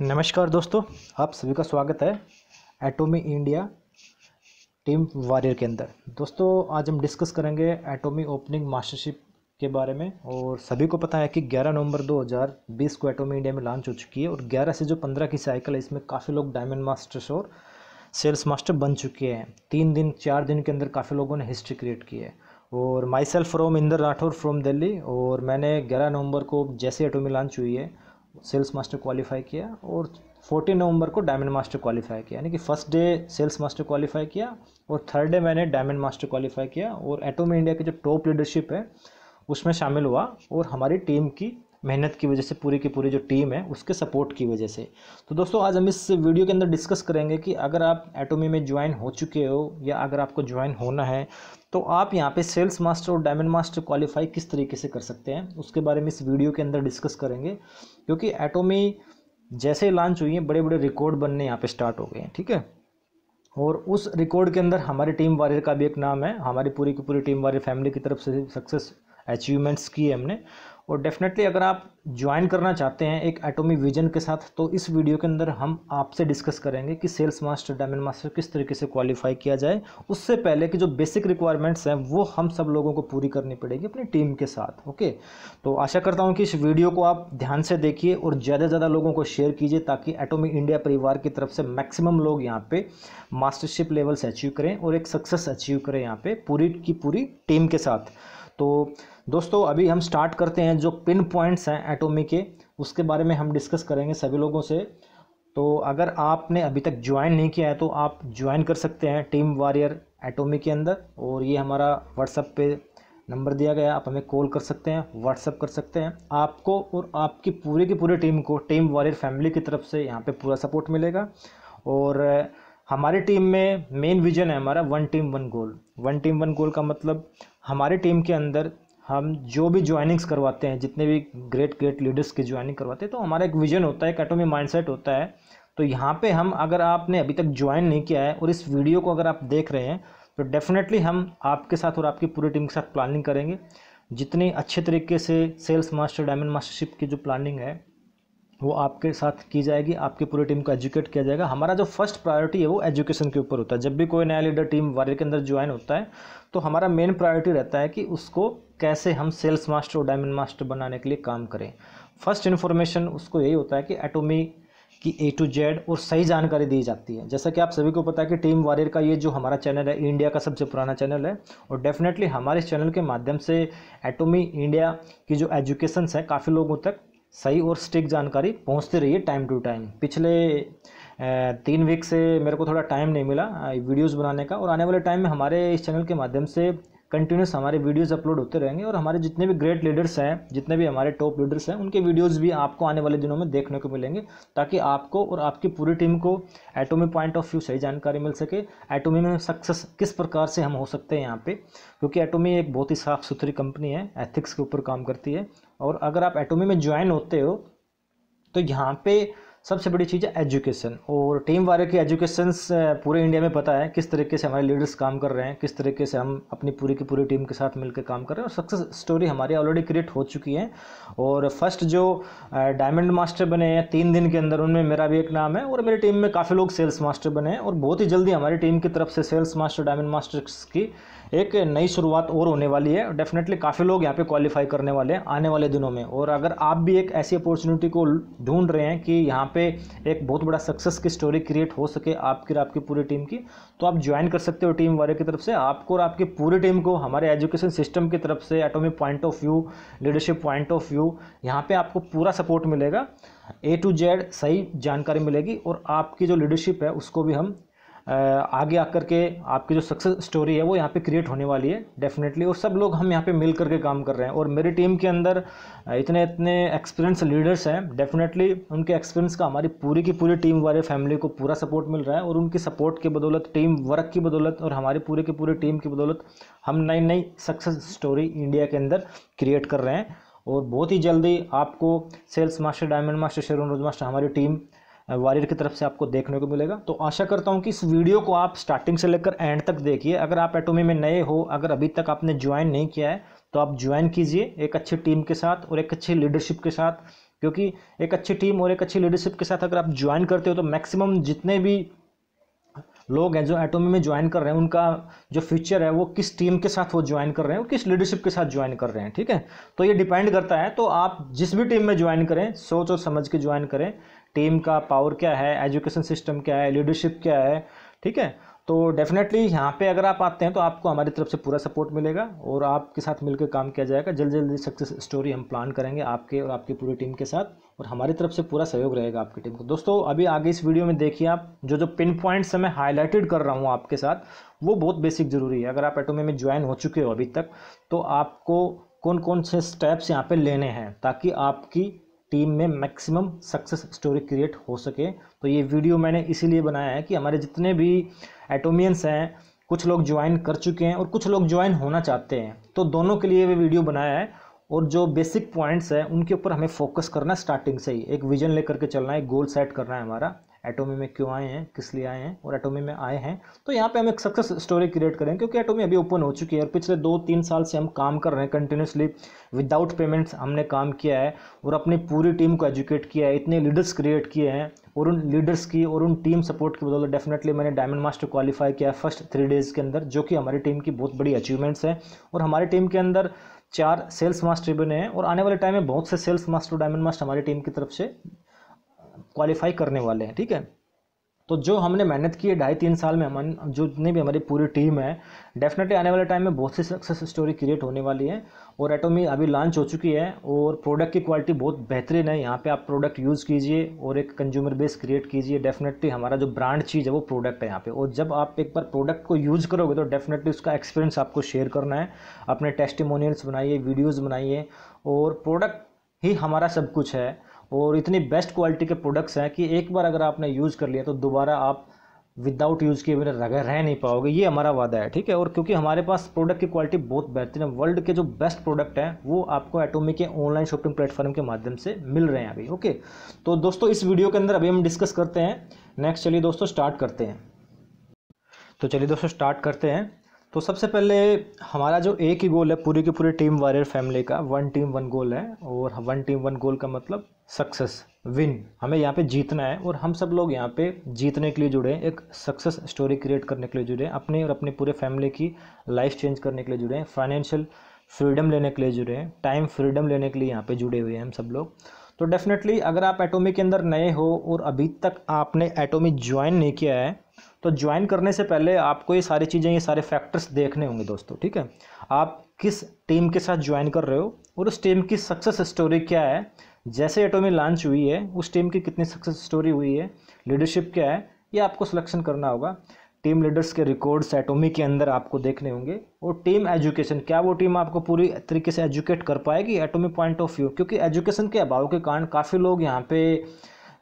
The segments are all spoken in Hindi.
नमस्कार दोस्तों आप सभी का स्वागत है एटोमी इंडिया टीम वॉरियर के अंदर दोस्तों आज हम डिस्कस करेंगे एटोमी ओपनिंग मास्टरशिप के बारे में और सभी को पता है कि 11 नवंबर 2020 को एटोमी इंडिया में लॉन्च हो चुकी है और 11 से जो 15 की साइकिल है इसमें काफ़ी लोग डायमंड मास्टर्स और सेल्स मास्टर बन चुके हैं तीन दिन चार दिन के अंदर काफ़ी लोगों ने हिस्ट्री क्रिएट की है और myself from Inder Rathore from Delhi और मैंने ग्यारह नवंबर को जैसे एटोमी लॉन्च हुई है सेल्स मास्टर क्वालिफाई किया और 14 नवंबर को डायमंड मास्टर क्वालिफाई किया यानी कि first day sales master qualify किया और थर्ड डे मैंने डायमंड मास्टर क्वालिफाई किया और एटोमी इंडिया की जो टॉप लीडरशिप है उसमें शामिल हुआ और हमारी टीम की मेहनत की वजह से पूरी की पूरी जो टीम है उसके सपोर्ट की वजह से तो दोस्तों आज हम इस वीडियो के अंदर डिस्कस करेंगे कि अगर आप एटोमी में ज्वाइन हो चुके हो या अगर आपको ज्वाइन होना है तो आप यहाँ पे सेल्स मास्टर और डायमंड मास्टर क्वालिफाई किस तरीके से कर सकते हैं उसके बारे में इस वीडियो के अंदर डिस्कस करेंगे क्योंकि एटोमी जैसे लॉन्च हुई है बड़े बड़े रिकॉर्ड बनने यहाँ पे स्टार्ट हो गए हैं ठीक है और उस रिकॉर्ड के अंदर हमारी टीम वारियर का भी एक नाम है हमारी पूरी की पूरी टीम वारियर फैमिली की तरफ से सक्सेस अचीवमेंट्स की हमने और डेफिनेटली अगर आप ज्वाइन करना चाहते हैं एक एटोमी विजन के साथ तो इस वीडियो के अंदर हम आपसे डिस्कस करेंगे कि सेल्स मास्टर डायमंड मास्टर किस तरीके से क्वालिफाई किया जाए उससे पहले कि जो बेसिक रिक्वायरमेंट्स हैं वो हम सब लोगों को पूरी करनी पड़ेगी अपनी टीम के साथ ओके तो आशा करता हूँ कि इस वीडियो को आप ध्यान से देखिए और ज़्यादा से ज़्यादा लोगों को शेयर कीजिए ताकि एटोमी इंडिया परिवार की तरफ से मैक्सिमम लोग यहाँ पर मास्टरशिप लेवल्स अचीव करें और एक सक्सेस अचीव करें यहाँ पर पूरी की पूरी टीम के साथ तो दोस्तों अभी हम स्टार्ट करते हैं जो पिन पॉइंट्स हैं एटोमी के उसके बारे में हम डिस्कस करेंगे सभी लोगों से तो अगर आपने अभी तक ज्वाइन नहीं किया है तो आप ज्वाइन कर सकते हैं टीम वॉरियर एटोमी के अंदर और ये हमारा व्हाट्सअप पे नंबर दिया गया आप हमें कॉल कर सकते हैं व्हाट्सअप कर सकते हैं आपको और आपकी पूरी की पूरी टीम को टीम वॉरियर फैमिली की तरफ से यहाँ पे पूरा सपोर्ट मिलेगा और हमारी टीम में मेन विजन है हमारा one team one goal one team one goal का मतलब हमारी टीम के अंदर हम जो भी ज्वाइनिंग्स करवाते हैं जितने भी ग्रेट ग्रेट लीडर्स की ज्वाइनिंग करवाते हैं तो हमारा एक विजन होता है एक एटोमी माइंडसेट होता है तो यहाँ पे हम अगर आपने अभी तक ज्वाइन नहीं किया है और इस वीडियो को अगर आप देख रहे हैं तो डेफिनेटली हम आपके साथ और आपकी पूरी टीम के साथ प्लानिंग करेंगे जितनी अच्छे तरीके से सेल्स मास्टर डायमंड मास्टरशिप की जो प्लानिंग है वो आपके साथ की जाएगी आपकी पूरी टीम को एजुकेट किया जाएगा हमारा जो फर्स्ट प्रायोरिटी है वो एजुकेशन के ऊपर होता है जब भी कोई नया लीडर टीम वारियर के अंदर ज्वाइन होता है तो हमारा मेन प्रायोरिटी रहता है कि उसको कैसे हम सेल्स मास्टर और डायमंड मास्टर बनाने के लिए काम करें फर्स्ट इन्फॉर्मेशन उसको यही होता है कि एटोमी की ए टू जेड और सही जानकारी दी जाती है जैसा कि आप सभी को पता है कि टीम वारियर का ये जो हमारा चैनल है इंडिया का सबसे पुराना चैनल है और डेफिनेटली हमारे चैनल के माध्यम से एटोमी इंडिया की जो एजुकेशन है काफ़ी लोगों तक सही और स्टिक जानकारी पहुंचती रही है टाइम टू टाइम पिछले तीन वीक से मेरे को थोड़ा टाइम नहीं मिला वीडियोस बनाने का और आने वाले टाइम में हमारे इस चैनल के माध्यम से कंटिन्यूस हमारे वीडियोस अपलोड होते रहेंगे और हमारे जितने भी ग्रेट लीडर्स हैं जितने भी हमारे टॉप लीडर्स हैं उनके वीडियोस भी आपको आने वाले दिनों में देखने को मिलेंगे ताकि आपको और आपकी पूरी टीम को एटोमी पॉइंट ऑफ व्यू सही जानकारी मिल सके एटोमी में सक्सेस किस प्रकार से हम हो सकते हैं यहाँ पर क्योंकि एटोमी एक बहुत ही साफ़ सुथरी कंपनी है एथिक्स के ऊपर काम करती है और अगर आप एटोमी में ज्वाइन होते हो तो यहाँ पे सबसे बड़ी चीज़ है एजुकेशन और टीम वाले की एजुकेशन पूरे इंडिया में पता है किस तरीके से हमारे लीडर्स काम कर रहे हैं किस तरीके से हम अपनी पूरी की पूरी टीम के साथ मिलकर काम कर रहे हैं और सक्सेस स्टोरी हमारी ऑलरेडी क्रिएट हो चुकी है और फर्स्ट जो डायमंड मास्टर बने हैं तीन दिन के अंदर उनमें मेरा भी एक नाम है और मेरी टीम में काफ़ी लोग सेल्स मास्टर बने हैं और बहुत ही जल्दी हमारी टीम की तरफ से सेल्स मास्टर डायमंड मास्टर्स की एक नई शुरुआत और होने वाली है डेफिनेटली काफ़ी लोग यहाँ पे क्वालिफाई करने वाले हैं आने वाले दिनों में और अगर आप भी एक ऐसी अपॉर्चुनिटी को ढूंढ रहे हैं कि यहाँ पे एक बहुत बड़ा सक्सेस की स्टोरी क्रिएट हो सके आपकी और आपकी पूरी टीम की तो आप ज्वाइन कर सकते हो टीम वाले की तरफ से आपको और आपकी पूरी टीम को हमारे एजुकेशन सिस्टम की तरफ से atomic point of view leadership point of view यहाँ पर आपको पूरा सपोर्ट मिलेगा ए टू जेड सही जानकारी मिलेगी और आपकी जो लीडरशिप है उसको भी हम आगे आकर के आपकी जो सक्सेस स्टोरी है वो यहाँ पे क्रिएट होने वाली है डेफिनेटली और सब लोग हम यहाँ पे मिल करके काम कर रहे हैं और मेरी टीम के अंदर इतने इतने एक्सपीरियंस लीडर्स हैं डेफिनेटली उनके एक्सपीरियंस का हमारी पूरी की पूरी टीम वाले फैमिली को पूरा सपोर्ट मिल रहा है और उनकी सपोर्ट की बदौलत टीम वर्क की बदौलत और हमारी पूरी की पूरी टीम की बदौलत हम नई नई सक्सेस स्टोरी इंडिया के अंदर क्रिएट कर रहे हैं और बहुत ही जल्दी आपको sales master diamond master Sharon rose master हमारी टीम वॉरियर की तरफ से आपको देखने को मिलेगा तो आशा करता हूँ कि इस वीडियो को आप स्टार्टिंग से लेकर एंड तक देखिए अगर आप एटोमी में नए हो अगर अभी तक आपने ज्वाइन नहीं किया है तो आप ज्वाइन कीजिए एक अच्छी टीम के साथ और एक अच्छी लीडरशिप के साथ क्योंकि एक अच्छी टीम और एक अच्छी लीडरशिप के साथ अगर आप ज्वाइन करते हो तो मैक्सिमम जितने भी लोग हैं जो एटोमी में ज्वाइन कर रहे हैं उनका जो फ्यूचर है वो किस टीम के साथ वो ज्वाइन कर रहे हैं किस लीडरशिप के साथ ज्वाइन कर रहे हैं ठीक है तो ये डिपेंड करता है तो आप जिस भी टीम में ज्वाइन करें सोच और समझ के ज्वाइन करें टीम का पावर क्या है एजुकेशन सिस्टम क्या है लीडरशिप क्या है ठीक है तो डेफिनेटली यहाँ पे अगर आप आते हैं तो आपको हमारी तरफ से पूरा सपोर्ट मिलेगा और आपके साथ मिलकर काम किया जाएगा जल्दी जल्दी सक्सेस स्टोरी हम प्लान करेंगे आपके और आपकी पूरी टीम के साथ और हमारी तरफ से पूरा सहयोग रहेगा आपकी टीम को दोस्तों अभी आगे इस वीडियो में देखिए आप जो जो पिन पॉइंट्स मैं हाईलाइटेड कर रहा हूँ आपके साथ वो बहुत बेसिक ज़रूरी है अगर आप एटोमे में ज्वाइन हो चुके हो अभी तक तो आपको कौन कौन से स्टेप्स यहाँ पर लेने हैं ताकि आपकी टीम में मैक्सिमम सक्सेस स्टोरी क्रिएट हो सके तो ये वीडियो मैंने इसीलिए बनाया है कि हमारे जितने भी एटोमियंस हैं कुछ लोग ज्वाइन कर चुके हैं और कुछ लोग ज्वाइन होना चाहते हैं तो दोनों के लिए वे वीडियो बनाया है और जो बेसिक पॉइंट्स हैं उनके ऊपर हमें फोकस करना स्टार्टिंग से ही एक विजन लेकर के चलना है गोल सेट करना है हमारा एटोमी में क्यों आए हैं किस लिए आए हैं और एटोमी में आए हैं तो यहाँ पे हम एक सक्सेस स्टोरी क्रिएट करेंगे क्योंकि एटोमी अभी ओपन हो चुकी है और पिछले दो तीन साल से हम काम कर रहे हैं कंटिन्यूसली विदाउट पेमेंट्स हमने काम किया है और अपनी पूरी टीम को एजुकेट किया है इतने लीडर्स क्रिएट किए हैं और उन लीडर्स की और उन टीम सपोर्ट की बदौलत डेफिनेटली मैंने डायमंड मास्टर क्वालिफाई किया फर्स्ट थ्री डेज़ के अंदर जो कि हमारी टीम की बहुत बड़ी अचीवमेंट्स है और हमारी टीम के अंदर चार सेल्स मास्टर बने हैं और आने वाले टाइम में बहुत से सेल्स मास्टर डायमंड मास्टर हमारी टीम की तरफ से क्वालिफाई करने वाले हैं ठीक है तो जो हमने मेहनत की है ढाई तीन साल में हम जो जितनी भी हमारी पूरी टीम है डेफिनेटली आने वाले टाइम में बहुत सी सक्सेस स्टोरी क्रिएट होने वाली है और एटोमी e अभी लॉन्च हो चुकी है और प्रोडक्ट की क्वालिटी बहुत बेहतरीन है यहाँ पे आप प्रोडक्ट यूज़ कीजिए और एक कंज्यूमर बेस क्रिएट कीजिए डेफिनेटली हमारा जो ब्रांड चीज़ है वो प्रोडक्ट है यहाँ पे और जब आप एक बार प्रोडक्ट को यूज़ करोगे तो डेफिनेटली उसका एक्सपीरियंस आपको शेयर करना है अपने टेस्टिमोनियल्स बनाइए वीडियोज़ बनाइए और प्रोडक्ट ही हमारा सब कुछ है और इतनी बेस्ट क्वालिटी के प्रोडक्ट्स हैं कि एक बार अगर आपने यूज़ कर लिया तो दोबारा आप विदाउट यूज़ किए बिना रह रह नहीं पाओगे ये हमारा वादा है ठीक है और क्योंकि हमारे पास प्रोडक्ट की क्वालिटी बहुत बेहतरीन है वर्ल्ड के जो बेस्ट प्रोडक्ट हैं वो आपको एटोमी के ऑनलाइन शॉपिंग प्लेटफॉर्म के माध्यम से मिल रहे हैं अभी ओके तो दोस्तों इस वीडियो के अंदर अभी हम डिस्कस करते हैं नेक्स्ट चलिए दोस्तों स्टार्ट करते हैं तो चलिए दोस्तों स्टार्ट करते हैं तो सबसे पहले हमारा जो एक ही गोल है पूरी की पूरी टीम वॉरियर फैमिली का वन टीम वन गोल है और वन टीम वन गोल का मतलब सक्सेस विन हमें यहाँ पे जीतना है और हम सब लोग यहाँ पे जीतने के लिए जुड़े हैं एक सक्सेस स्टोरी क्रिएट करने के लिए जुड़े हैं अपने और अपने पूरे फैमिली की लाइफ चेंज करने के लिए जुड़े हैं फाइनेंशियल फ्रीडम लेने के लिए जुड़े हैं टाइम फ्रीडम लेने के लिए यहाँ पे जुड़े हुए हैं हम सब लोग तो डेफिनेटली अगर आप एटोमी के अंदर नए हो और अभी तक आपने एटोमी ज्वाइन नहीं किया है तो ज्वाइन करने से पहले आपको ये सारी चीज़ें ये सारे फैक्टर्स देखने होंगे दोस्तों ठीक है आप किस टीम के साथ ज्वाइन कर रहे हो और उस टीम की सक्सेस स्टोरी क्या है जैसे एटोमी लॉन्च हुई है उस टीम की कितनी सक्सेस स्टोरी हुई है लीडरशिप क्या है ये आपको सिलेक्शन करना होगा टीम लीडर्स के रिकॉर्ड्स एटोमी के अंदर आपको देखने होंगे और टीम एजुकेशन क्या वो टीम आपको पूरी तरीके से एजुकेट कर पाएगी एटोमी पॉइंट ऑफ व्यू क्योंकि एजुकेशन के अभाव के कारण काफ़ी लोग यहाँ पे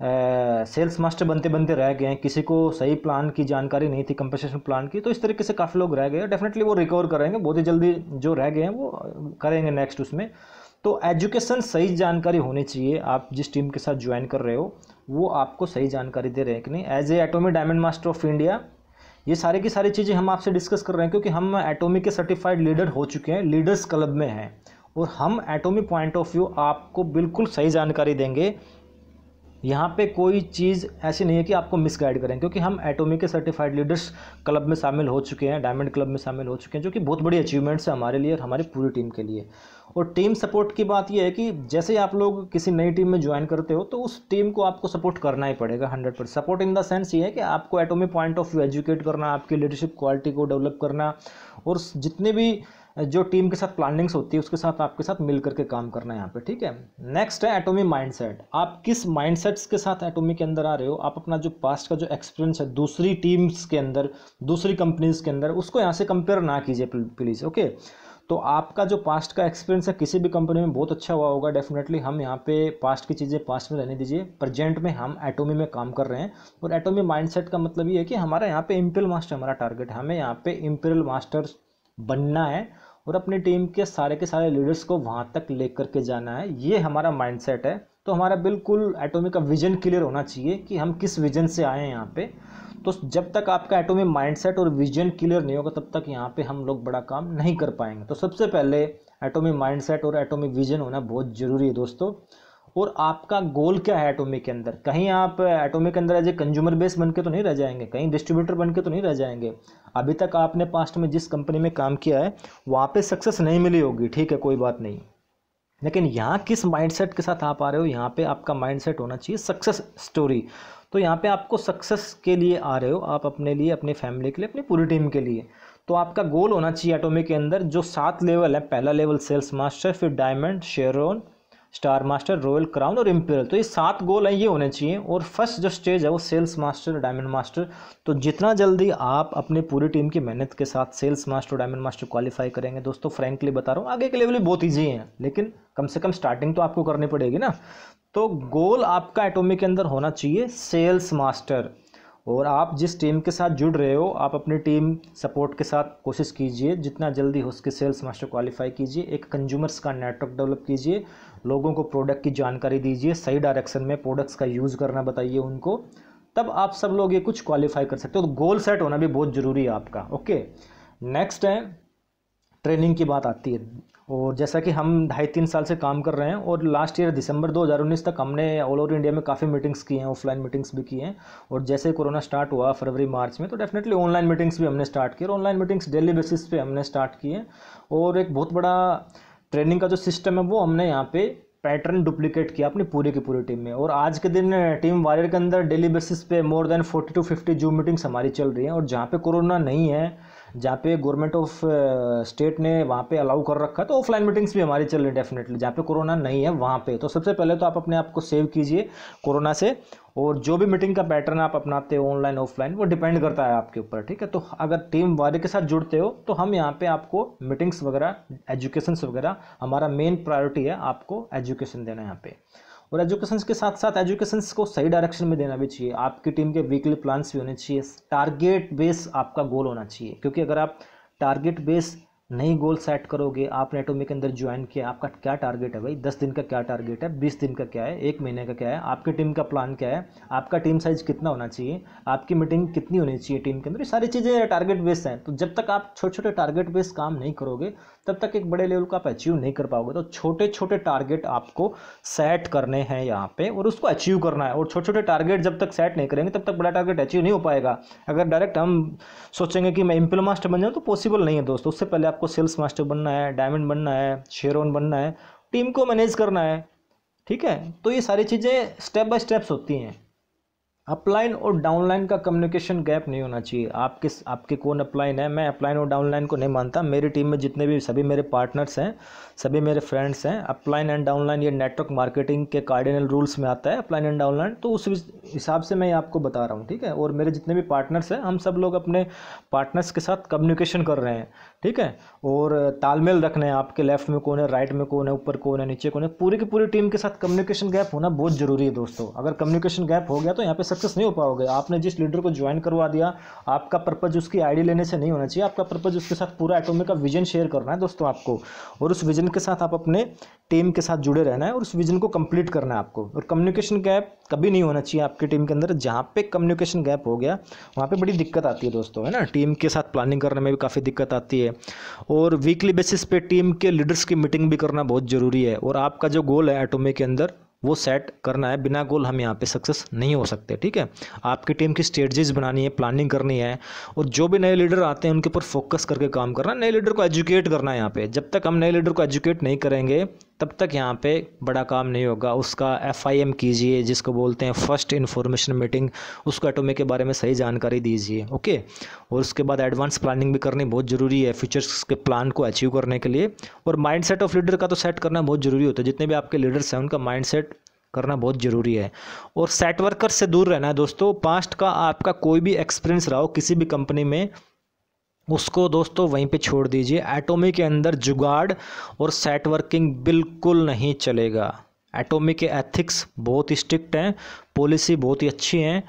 सेल्स मास्टर बनते बनते रह गए हैं किसी को सही प्लान की जानकारी नहीं थी कंपनसेशन प्लान की तो इस तरीके से काफ़ी लोग रह गए डेफिनेटली वो रिकवर करेंगे बहुत ही जल्दी जो रह गए हैं वो करेंगे नेक्स्ट उसमें तो एजुकेशन सही जानकारी होनी चाहिए आप जिस टीम के साथ ज्वाइन कर रहे हो वो आपको सही जानकारी दे रहे हैं कि नहीं as a Atomy diamond master of India ये सारे की सारी चीज़ें हम आपसे डिस्कस कर रहे हैं क्योंकि हम एटोमी के सर्टिफाइड लीडर हो चुके हैं लीडर्स क्लब में हैं और हम एटोमी पॉइंट ऑफ व्यू आपको बिल्कुल सही जानकारी देंगे यहाँ पे कोई चीज़ ऐसी नहीं है कि आपको मिसगाइड करें क्योंकि हम एटोमी के सर्टिफाइड लीडर्स क्लब में शामिल हो चुके हैं डायमंड क्लब में शामिल हो चुके हैं जो कि बहुत बड़ी अचीवमेंट्स है हमारे लिए और हमारी पूरी टीम के लिए और टीम सपोर्ट की बात यह है कि जैसे ही आप लोग किसी नई टीम में ज्वाइन करते हो तो उस टीम को आपको सपोर्ट करना ही पड़ेगा hundred percent support in the sense ये है कि आपको Atomy point of view educate करना आपकी लीडरशिप क्वालिटी को डेवलप करना और जितने भी जो टीम के साथ प्लानिंग्स होती है उसके साथ आपके साथ मिल करके काम करना है यहाँ पे ठीक है नेक्स्ट है एटोमी माइंडसेट आप किस माइंडसेट्स के साथ एटोमी के अंदर आ रहे हो आप अपना जो पास्ट का जो एक्सपीरियंस है दूसरी टीम्स के अंदर दूसरी कंपनीज के अंदर उसको यहाँ से कंपेयर ना कीजिए प्लीज़ ओके तो आपका जो पास्ट का एक्सपीरियंस है किसी भी कंपनी में बहुत अच्छा हुआ होगा डेफिनेटली हम यहाँ पे पास्ट की चीज़ें पास्ट में रहने दीजिए प्रेजेंट में हम एटोमी में काम कर रहे हैं और एटोमी माइंडसेट का मतलब ये है कि हमारा यहाँ पे इम्पेल मास्टर हमारा टारगेट है हमें यहाँ पे इम्पेरियल मास्टर बनना है और अपनी टीम के सारे के सारे लीडर्स को वहाँ तक ले करके जाना है ये हमारा माइंड है तो हमारा बिल्कुल एटोमी का विजन क्लियर होना चाहिए कि हम किस विजन से आए हैं यहाँ पे तो जब तक आपका एटोमी माइंडसेट और विजन क्लियर नहीं होगा तब तक यहाँ पे हम लोग बड़ा काम नहीं कर पाएंगे तो सबसे पहले एटोमी माइंडसेट और एटोमी विजन होना बहुत ज़रूरी है दोस्तों और आपका गोल क्या है एटॉमिक के अंदर कहीं आप एटोमी uh, के अंदर एज ए कंज्यूमर बेस बन के तो नहीं रह जाएंगे कहीं डिस्ट्रीब्यूटर बन के तो नहीं रह जाएंगे अभी तक आपने पास्ट में जिस कंपनी में काम किया है वहाँ पर सक्सेस नहीं मिली होगी ठीक है कोई बात नहीं लेकिन यहाँ किस माइंडसेट के साथ आप आ रहे हो यहाँ पे आपका माइंडसेट होना चाहिए सक्सेस स्टोरी तो यहाँ पे आपको सक्सेस के लिए आ रहे हो आप अपने लिए अपने फैमिली के लिए अपनी पूरी टीम के लिए तो आपका गोल होना चाहिए एटोमी के अंदर जो सात लेवल है पहला लेवल सेल्स मास्टर फिर diamond share star master royal crown और इम्पेरियल तो ये सात गोल हैं ये होने चाहिए और फर्स्ट जो स्टेज है वो सेल्स मास्टर डायमंड मास्टर तो जितना जल्दी आप अपनी पूरी टीम की मेहनत के साथ sales master diamond master qualify करेंगे दोस्तों फ्रेंकली बता रहा हूँ आगे के लेवल भी बहुत ईजी है लेकिन कम से कम स्टार्टिंग तो आपको करनी पड़ेगी ना तो गोल आपका एटोमी के अंदर होना चाहिए सेल्स मास्टर और आप जिस टीम के साथ जुड़ रहे हो आप अपनी टीम सपोर्ट के साथ कोशिश कीजिए जितना जल्दी हो उसके सेल्स मास्टर क्वालिफाई कीजिए एक कंज्यूमर्स का नेटवर्क डेवलप कीजिए लोगों को प्रोडक्ट की जानकारी दीजिए सही डायरेक्शन में प्रोडक्ट्स का यूज़ करना बताइए उनको तब आप सब लोग ये कुछ क्वालिफाई कर सकते हो तो गोल सेट होना भी बहुत ज़रूरी है आपका ओके नेक्स्ट है ट्रेनिंग की बात आती है और जैसा कि हम ढाई तीन साल से काम कर रहे हैं और लास्ट ईयर दिसंबर 2019 तक हमने ऑल ओवर इंडिया में काफ़ी मीटिंग्स की हैं ऑफलाइन मीटिंग्स भी की हैं और जैसे कोरोना स्टार्ट हुआ फरवरी मार्च में तो डेफिनेटली ऑनलाइन मीटिंग्स भी हमने स्टार्ट की और ऑनलाइन मीटिंग्स डेली बेसिस पे हमने स्टार्ट किए और एक बहुत बड़ा ट्रेनिंग का जो सिस्टम है वो हमने यहाँ पे पैटर्न डुप्लीकेट किया अपनी पूरी की पूरी टीम में और आज के दिन टीम वारियर के अंदर डेली बेसिस पे more than forty two fifty Zoom meetings हमारी चल रही हैं और जहाँ पे कोरोना नहीं है जहाँ पे गवर्नमेंट ऑफ स्टेट ने वहाँ पे अलाउ कर रखा है तो ऑफलाइन मीटिंग्स भी हमारी चल रही है डेफिनेटली जहाँ पे कोरोना नहीं है वहाँ पे तो सबसे पहले तो आप अपने आप को सेव कीजिए कोरोना से और जो भी मीटिंग का पैटर्न आप अपनाते हो ऑनलाइन ऑफलाइन वो डिपेंड करता है आपके ऊपर ठीक है तो अगर टीम वाले के साथ जुड़ते हो तो हम यहाँ पे आपको मीटिंग्स वगैरह एजुकेशंस वगैरह हमारा मेन प्रायोरिटी है आपको एजुकेशन देना यहाँ पे और एजुकेशन के साथ साथ एजुकेशन को सही डायरेक्शन में देना भी चाहिए आपकी टीम के वीकली प्लान्स भी होने चाहिए टारगेट बेस आपका गोल होना चाहिए क्योंकि अगर आप टारगेट बेस नई गोल सेट करोगे आप नेटोमी के अंदर ज्वाइन किया आपका क्या टारगेट है भाई दस दिन का क्या टारगेट है बीस दिन का क्या है एक महीने का क्या है आपकी टीम का प्लान क्या है आपका टीम साइज कितना होना चाहिए आपकी मीटिंग कितनी होनी चाहिए टीम के अंदर ये सारी चीज़ें टारगेट बेस्ड हैं तो जब तक आप छोटे छोटे टारगेट बेस्ड काम नहीं करोगे तब तक एक बड़े लेवल को आप अचीव नहीं कर पाओगे तो छोटे छोटे टारगेट आपको सेट करने हैं यहाँ पे और उसको अचीव करना है और छोटे छोटे टारगेट जब तक सेट नहीं करेंगे तब तक बड़ा टारगेट अचीव नहीं हो पाएगा अगर डायरेक्ट हम सोचेंगे कि मैं इम्प्लोमास्टर बन जाऊँ तो पॉसिबल नहीं है दोस्तों उससे पहले आप आपको सेल्स मास्टर बनना है डायमंड बनना है शेरोन बनना है टीम को मैनेज करना है ठीक है तो ये सारी चीज़ें स्टेप बाय स्टेप्स होती हैं अपलाइन और डाउनलाइन का कम्युनिकेशन गैप नहीं होना चाहिए आपके आपके कौन अपलाइन है मैं अपलाइन और डाउनलाइन को नहीं मानता मेरी टीम में जितने भी सभी मेरे पार्टनर्स हैं सभी मेरे फ्रेंड्स हैं अपलाइन एंड डाउनलाइन ये नेटवर्क मार्केटिंग के कार्डिनल रूल्स में आता है अपलाइन एंड डाउनलाइन तो उस हिसाब से मैं आपको बता रहा हूँ ठीक है और मेरे जितने भी पार्टनर्स हैं हम सब लोग अपने पार्टनर्स के साथ कम्युनिकेशन कर रहे हैं ठीक है और तालमेल रखना है आपके लेफ्ट में कौन है राइट में कौन है ऊपर कौन है नीचे कौन है पूरी की पूरी टीम के साथ कम्युनिकेशन गैप होना बहुत ज़रूरी है दोस्तों अगर कम्युनिकेशन गैप हो गया तो यहाँ पे सक्सेस नहीं हो पाओगे आपने जिस लीडर को ज्वाइन करवा दिया आपका पर्पज़ उसकी आईडी लेने से नहीं होना चाहिए आपका पर्पज़ उसके साथ पूरा एटोमी का विजन शेयर करना है दोस्तों आपको और उस विजन के साथ आप अपने टीम के साथ जुड़े रहना है और उस विजन को कंप्लीट करना है आपको और कम्युनिकेशन गैप कभी नहीं होना चाहिए आपकी टीम के अंदर जहाँ पे कम्युनिकेशन गैप हो गया वहाँ पे बड़ी दिक्कत आती है दोस्तों है ना टीम के साथ प्लानिंग करने में भी काफ़ी दिक्कत आती है और वीकली बेसिस पे टीम के लीडर्स की मीटिंग भी करना बहुत ज़रूरी है और आपका जो गोल है एटोमे के अंदर वो सेट करना है बिना गोल हम यहाँ पे सक्सेस नहीं हो सकते ठीक है आपकी टीम की स्ट्रेटजीज बनानी है प्लानिंग करनी है और जो भी नए लीडर आते हैं उनके ऊपर फोकस करके काम करना है नए लीडर को एजुकेट करना है यहाँ पे जब तक हम नए लीडर को एजुकेट नहीं करेंगे तब तक यहाँ पे बड़ा काम नहीं होगा उसका एफआईएम कीजिए जिसको बोलते हैं फर्स्ट इन्फॉर्मेशन मीटिंग उसको एटॉमिक के बारे में सही जानकारी दीजिए ओके और उसके बाद एडवांस प्लानिंग भी करनी बहुत ज़रूरी है फ्यूचर्स के प्लान को अचीव करने के लिए और सेट ऑफ लीडर का तो सेट करना बहुत ज़रूरी होता है जितने भी आपके लीडर्स हैं उनका सेट करना बहुत ज़रूरी है और सेट वर्कर से दूर रहना है दोस्तों पास्ट का आपका कोई भी एक्सपीरियंस रहा हो किसी भी कंपनी में उसको दोस्तों वहीं पे छोड़ दीजिए एटोमी के अंदर जुगाड़ और सेट वर्किंग बिल्कुल नहीं चलेगा एटोमी के एथिक्स बहुत स्ट्रिक्ट हैं पॉलिसी बहुत ही अच्छी हैं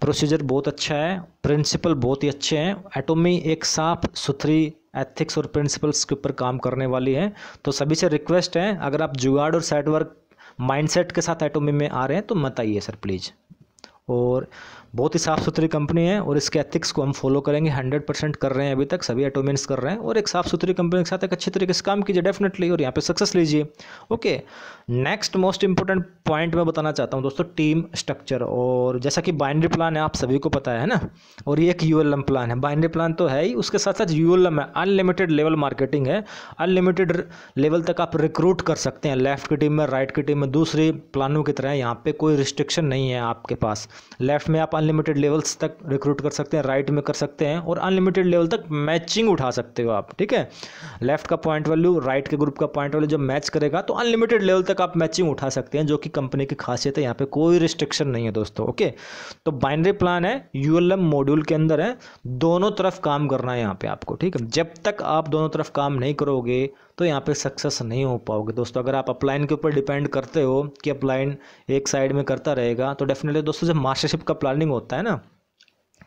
प्रोसीजर बहुत अच्छा है प्रिंसिपल बहुत ही अच्छे हैं एटोमी एक साफ सुथरी एथिक्स और प्रिंसिपल्स के ऊपर काम करने वाली है तो सभी से रिक्वेस्ट है अगर आप जुगाड़ और सेट वर्क माइंडसेट के साथ एटोमी में आ रहे हैं तो मत आइए सर प्लीज़ और बहुत ही साफ़ सुथरी कंपनी है और इसके एथिक्स को हम फॉलो करेंगे हंड्रेड परसेंट कर रहे हैं अभी तक सभी एटोमेंट्स कर रहे हैं और एक साफ़ सुथरी कंपनी के साथ एक अच्छे तरीके से काम कीजिए डेफिनेटली और यहाँ पे सक्सेस लीजिए okay next most important point मैं बताना चाहता हूँ दोस्तों टीम स्ट्रक्चर और जैसा कि बाइंड्री प्लान है आप सभी को पता है ना और ये एक यूएलएम प्लान है बाइंड्री प्लान तो है ही उसके साथ साथ यूएलएम है अनलिमिटेड लेवल मार्केटिंग है अनलिमिटेड लेवल तक आप रिक्रूट कर सकते हैं लेफ्ट की टीम में राइट की टीम में दूसरे प्लानों की तरह यहाँ पर कोई रिस्ट्रिक्शन नहीं है आपके पास लेफ्ट में आप अनलिमिटेड लेवल्स तक रिक्रूट कर सकते हैं राइट में कर सकते हैं और अनलिमिटेड लेवल तक मैचिंग उठा सकते हो आप ठीक है लेफ्ट का पॉइंट वैल्यू राइट के ग्रुप का पॉइंट वैल्यू जब मैच करेगा तो अनलिमिटेड लेवल तक आप मैचिंग उठा सकते हैं जो कि कंपनी की खासियत है यहाँ पर कोई रिस्ट्रिक्शन नहीं है दोस्तों ओके तो बाइनरी प्लान है यू मॉड्यूल के अंदर है दोनों तरफ काम करना है यहाँ पर आपको ठीक है जब तक आप दोनों तरफ काम नहीं करोगे तो यहाँ पे सक्सेस नहीं हो पाओगे दोस्तों अगर आप अपलाइन के ऊपर डिपेंड करते हो कि अपलाइन एक साइड में करता रहेगा तो डेफिनेटली दोस्तों जब मास्टरशिप का प्लानिंग होता है ना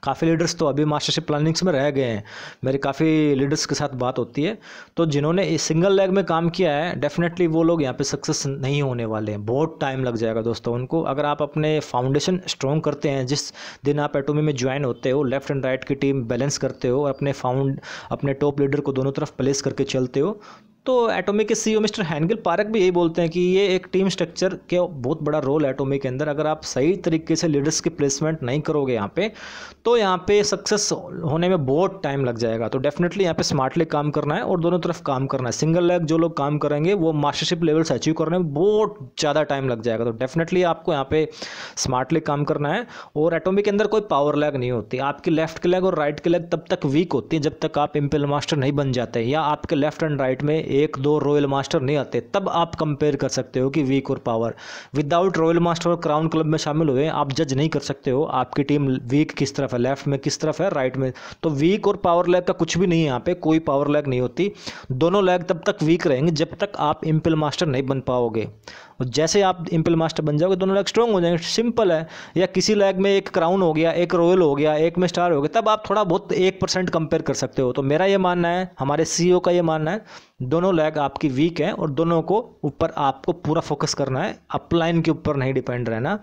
काफ़ी लीडर्स तो अभी मास्टरशिप प्लानिंग्स में रह गए हैं मेरी काफ़ी लीडर्स के साथ बात होती है तो जिन्होंने सिंगल लेग में काम किया है डेफिनेटली वो लोग यहाँ पे सक्सेस नहीं होने वाले हैं बहुत टाइम लग जाएगा दोस्तों उनको अगर आप अपने फाउंडेशन स्ट्रॉन्ग करते हैं जिस दिन आप एटोमी में ज्वाइन होते हो लेफ्ट एंड राइट की टीम बैलेंस करते हो और अपने फाउंड अपने टॉप लीडर को दोनों तरफ प्लेस करके चलते हो तो एटोमिक के सीईओ मिस्टर हैंगल पारक भी यही बोलते हैं कि ये एक टीम स्ट्रक्चर के बहुत बड़ा रोल है एटोमिक के अंदर अगर आप सही तरीके से लीडर्स की प्लेसमेंट नहीं करोगे यहाँ पे तो यहाँ पे सक्सेस होने में बहुत टाइम लग जाएगा तो डेफिनेटली यहाँ पे स्मार्टली काम करना है और दोनों तरफ काम करना है सिंगल लेग जो लोग काम करेंगे वो मास्टरशिप लेवल से अचीव करने में बहुत ज़्यादा टाइम लग जाएगा तो डेफिनेटली आपको यहाँ पे स्मार्टली काम करना है और एटोमिक के अंदर कोई पावर लैग नहीं होती आपकी लेफ्ट के लेग और राइट के लेग तब तक वीक होती है जब तक आप इम्पेल मास्टर नहीं बन जाते या आपके लेफ्ट एंड राइट में एक दो रॉयल मास्टर नहीं आते तब आप कंपेयर कर सकते हो कि वीक और पावर विदाउट रॉयल मास्टर और क्राउन क्लब में शामिल हुए आप जज नहीं कर सकते हो आपकी टीम वीक किस तरफ है लेफ्ट में किस तरफ है राइट में तो वीक और पावर लैग का कुछ भी नहीं है यहाँ पे कोई पावर लैग नहीं होती दोनों लैग तब तक वीक रहेंगे जब तक आप इम्पिल मास्टर नहीं बन पाओगे और जैसे आप इम्पल मास्टर बन जाओगे दोनों लैग स्ट्रॉन्ग हो जाएंगे सिंपल है या किसी लैग में एक क्राउन हो गया एक रॉयल हो गया एक में स्टार हो गया तब आप थोड़ा बहुत एक परसेंट कंपेयर कर सकते हो तो मेरा ये मानना है हमारे सी e का ये मानना है दोनों लैग आपकी वीक है और दोनों को ऊपर आपको पूरा फोकस करना है अपलाइन के ऊपर नहीं डिपेंड रहना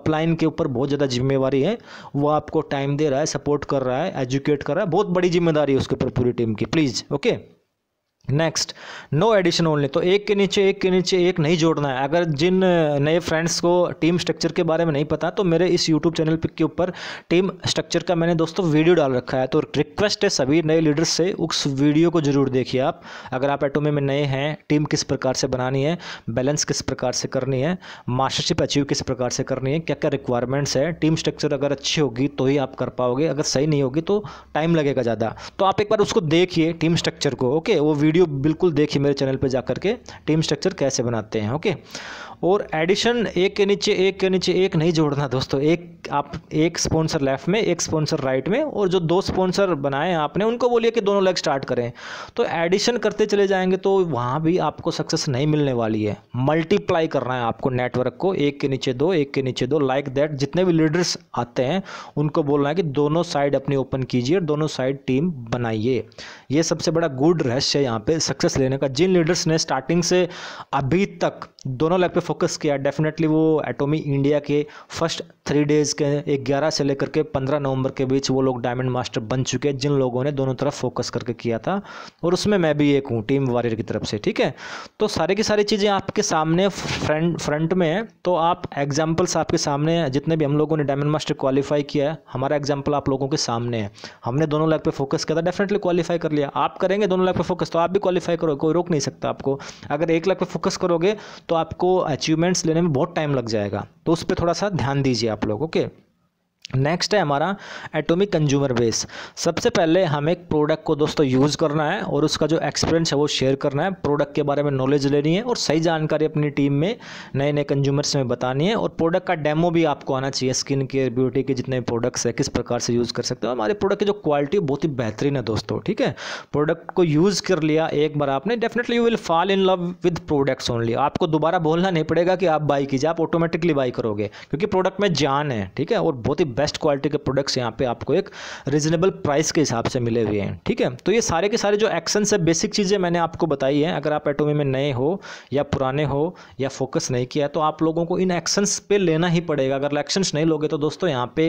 अपलाइन के ऊपर बहुत ज़्यादा जिम्मेवारी है वो आपको टाइम दे रहा है सपोर्ट कर रहा है एजुकेट कर रहा है बहुत बड़ी जिम्मेदारी है उसके ऊपर पूरी टीम की please okay next no addition only तो एक के नीचे एक के नीचे एक नहीं जोड़ना है अगर जिन नए फ्रेंड्स को टीम स्ट्रक्चर के बारे में नहीं पता तो मेरे इस यूट्यूब चैनल के ऊपर टीम स्ट्रक्चर का मैंने दोस्तों वीडियो डाल रखा है तो रिक्वेस्ट है सभी नए लीडर्स से उस वीडियो को जरूर देखिए आप अगर आप एटोमे में नए हैं टीम किस प्रकार से बनानी है बैलेंस किस प्रकार से करनी है मास्टरशिप अचीव किस प्रकार से करनी है क्या क्या रिक्वायरमेंट्स है टीम स्ट्रक्चर अगर अच्छी होगी तो ही आप कर पाओगे अगर सही नहीं होगी तो टाइम लगेगा ज़्यादा तो आप एक बार उसको देखिए टीम स्ट्रक्चर को ओके वो वीडियो वीडियो बिल्कुल देखिए मेरे चैनल पर जाकर के टीम स्ट्रक्चर कैसे बनाते हैं ओके और एडिशन एक के नीचे एक के नीचे एक नहीं जोड़ना दोस्तों एक आप एक स्पॉन्सर लेफ्ट में एक स्पॉन्सर राइट में और जो दो स्पॉन्सर बनाए हैं आपने उनको बोलिए कि दोनों लेग स्टार्ट करें तो एडिशन करते चले जाएंगे तो वहाँ भी आपको सक्सेस नहीं मिलने वाली है मल्टीप्लाई करना है आपको नेटवर्क को एक के नीचे दो एक के नीचे दो लाइक like दैट जितने भी लीडर्स आते हैं उनको बोलना है कि दोनों साइड अपनी ओपन कीजिए और दोनों साइड टीम बनाइए ये सबसे बड़ा गुड रहस्य है यहाँ पर सक्सेस लेने का जिन लीडर्स ने स्टार्टिंग से अभी तक दोनों लेग पे फोकस किया डेफिनेटली वो एटोमी इंडिया के फर्स्ट थ्री डेज़ के ग्यारह से लेकर के पंद्रह नवंबर के बीच वो लोग डायमंड मास्टर बन चुके हैं जिन लोगों ने दोनों तरफ फोकस करके किया था और उसमें मैं भी एक हूँ टीम वॉरियर की तरफ से ठीक है तो सारी की सारी चीज़ें आपके सामने फ्रंट फ्रंट में है तो आप एग्जाम्पल्स आपके सामने हैं जितने भी हम लोगों ने डायमंड मास्टर क्वालिफाई किया है हमारा एग्जाम्पल आप लोगों के सामने है हमने दोनों लेग पर फोकस किया था डेफिनेटली क्वालिफाई कर लिया आप करेंगे दोनों लेग पर फोकस तो आप भी क्वालिफाई करोगे कोई रोक नहीं सकता आपको अगर एक लेग पर फोकस करोगे तो आपको अचीवमेंट्स लेने में बहुत टाइम लग जाएगा तो उस पर थोड़ा सा ध्यान दीजिए आप लोग ओके नेक्स्ट है हमारा एटॉमिक कंज्यूमर बेस सबसे पहले हम एक प्रोडक्ट को दोस्तों यूज़ करना है और उसका जो एक्सपीरियंस है वो शेयर करना है प्रोडक्ट के बारे में नॉलेज लेनी है और सही जानकारी अपनी टीम में नए नए कंज्यूमर्स में बतानी है और प्रोडक्ट का डेमो भी आपको आना चाहिए स्किन केयर ब्यूटी के जितने प्रोडक्ट्स हैं किस प्रकार से यूज़ कर सकते हो हमारे प्रोडक्ट की जो क्वालिटी बहुत ही बेहतरीन है दोस्तों ठीक है प्रोडक्ट को यूज़ कर लिया एक बार आपने definitely you will fall in love with products only आपको दोबारा बोलना नहीं पड़ेगा कि आप बाई कीजिए आप ऑटोमेटिकली बाई करोगे क्योंकि प्रोडक्ट में जान है ठीक है और बहुत ही बेस्ट क्वालिटी के प्रोडक्ट्स यहाँ पे आपको एक रीजनेबल प्राइस के हिसाब से मिले हुए हैं ठीक है तो ये सारे के सारे जो एक्शंस है बेसिक चीज़ें मैंने आपको बताई हैं अगर आप एटोमी में नए हो या पुराने हो या फोकस नहीं किया तो आप लोगों को इन एक्शंस पे लेना ही पड़ेगा अगर एक्शंस नहीं लोगे तो दोस्तों यहाँ पे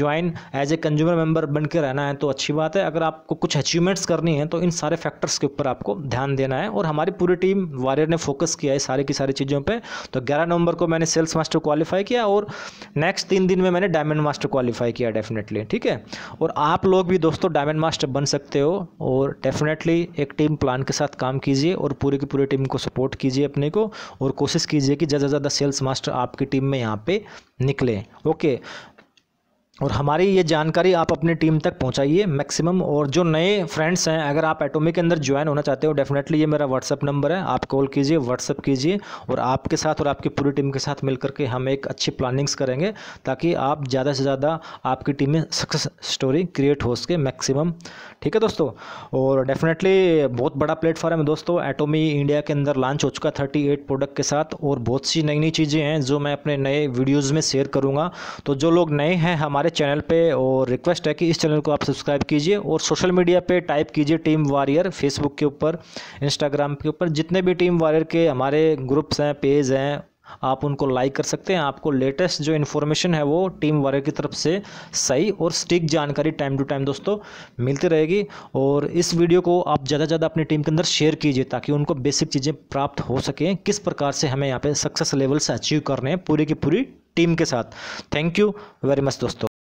join as a consumer member बन के रहना है तो अच्छी बात है अगर आपको कुछ अचीवमेंट्स करनी है तो इन सारे फैक्टर्स के ऊपर आपको ध्यान देना है और हमारी पूरी टीम वारियर ने फोकस किया है सारी की सारी चीज़ों पर तो ग्यारह नवंबर को मैंने सेल्स मास्टर क्वालिफाई किया और नेक्स्ट तीन दिन में मैंने डायमंड मास्टर मास्टर क्वालिफाई किया डेफिनेटली ठीक है और आप लोग भी दोस्तों डायमंड मास्टर बन सकते हो और डेफिनेटली एक टीम प्लान के साथ काम कीजिए और पूरी की पूरी टीम को सपोर्ट कीजिए अपने को और कोशिश कीजिए कि ज़्यादा से ज़्यादा सेल्स मास्टर आपकी टीम में यहाँ पे निकले ओके और हमारी ये जानकारी आप अपनी टीम तक पहुंचाइए मैक्सिमम और जो नए फ्रेंड्स हैं अगर आप एटॉमिक के अंदर ज्वाइन होना चाहते हो डेफिनेटली ये मेरा व्हाट्सअप नंबर है आप कॉल कीजिए व्हाट्सअप कीजिए और आपके साथ और आपकी पूरी टीम के साथ मिलकर के हम एक अच्छी प्लानिंग्स करेंगे ताकि आप ज़्यादा से ज़्यादा आपकी टीम में सक्सेस स्टोरी क्रिएट हो सके मैक्सिमम ठीक है दोस्तों और डेफिनेटली बहुत बड़ा प्लेटफॉर्म है दोस्तों एटोमी इंडिया के अंदर लॉन्च हो चुका थर्टी एट प्रोडक्ट के साथ और बहुत सी नई नई चीज़ें हैं जो मैं अपने नए वीडियोज़ में शेयर करूँगा तो जो लोग नए हैं हमारे हमारे चैनल पे और रिक्वेस्ट है कि इस चैनल को आप सब्सक्राइब कीजिए और सोशल मीडिया पे टाइप कीजिए टीम वारियर फेसबुक के ऊपर इंस्टाग्राम के ऊपर जितने भी टीम वारियर के हमारे ग्रुप्स हैं पेज हैं आप उनको लाइक कर सकते हैं आपको लेटेस्ट जो इन्फॉर्मेशन है वो टीम वारियर की तरफ से सही और स्टिक जानकारी टाइम टू टाइम दोस्तों मिलती रहेगी और इस वीडियो को आप ज़्यादा से ज़्यादा अपनी टीम के अंदर शेयर कीजिए ताकि उनको बेसिक चीज़ें प्राप्त हो सकें किस प्रकार से हमें यहाँ पे सक्सेस लेवल से अचीव करने हैं पूरी की पूरी टीम के साथ थैंक यू वेरी मच दोस्तों